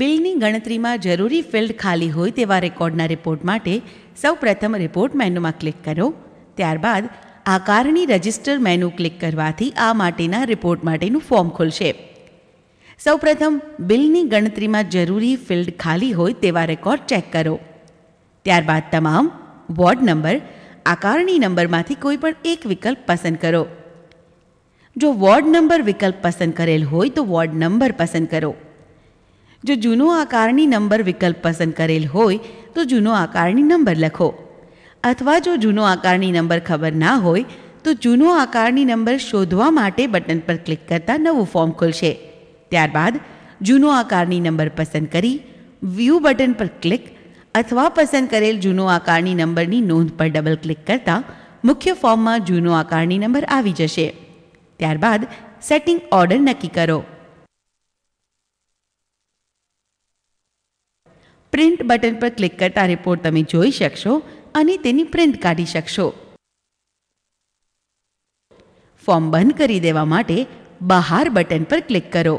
બિલની ગણતરીમાં જરૂરી ફિલ્ડ ખાલી હોય તેવા રેકોર્ડના રિપોર્ટ માટે સૌપ્રથમ રિપોર્ટ મેનુમાં ક્લિક કરો ત્યારબાદ આકારની રજિસ્ટર મેનુ ક્લિક કરવાથી આ માટેના રિપોર્ટ માટેનું ફોર્મ ખુલશે સૌપ્રથમ બિલની ગણતરીમાં જરૂરી ફિલ્ડ ખાલી હોય તેવા રેકોર્ડ ચેક કરો ત્યારબાદ તમામ વોર્ડ નંબર આકારણી નંબરમાંથી કોઈ પણ એક વિકલ્પ પસંદ કરો જો વોર્ડ નંબર વિકલ્પ પસંદ કરેલ હોય તો વોર્ડ નંબર પસંદ કરો જો જૂનો આકારની નંબર વિકલ્પ પસંદ કરેલ હોય તો જૂનો આકારની નંબર લખો અથવા જો જૂનો આકારની નંબર ખબર ના હોય તો જૂનો આકારની નંબર શોધવા માટે બટન પર ક્લિક કરતાં નવું ફોર્મ ખુલશે ત્યારબાદ જૂનો આકારની નંબર પસંદ કરી વ્યૂ બટન પર ક્લિક અથવા પસંદ કરેલ જૂનો આકારની નંબરની નોંધ પર ડબલ ક્લિક કરતાં મુખ્ય ફોર્મમાં જૂનો આકારની નંબર આવી જશે ત્યારબાદ સેટિંગ ઓર્ડર નક્કી કરો પ્રિન્ટ બટન પર ક્લિક કરતાં રિપોર્ટ તમે જોઈ શકશો અને તેની પ્રિન્ટ કાઢી શકશો ફોર્મ બંધ કરી દેવા માટે બહાર બટન પર ક્લિક કરો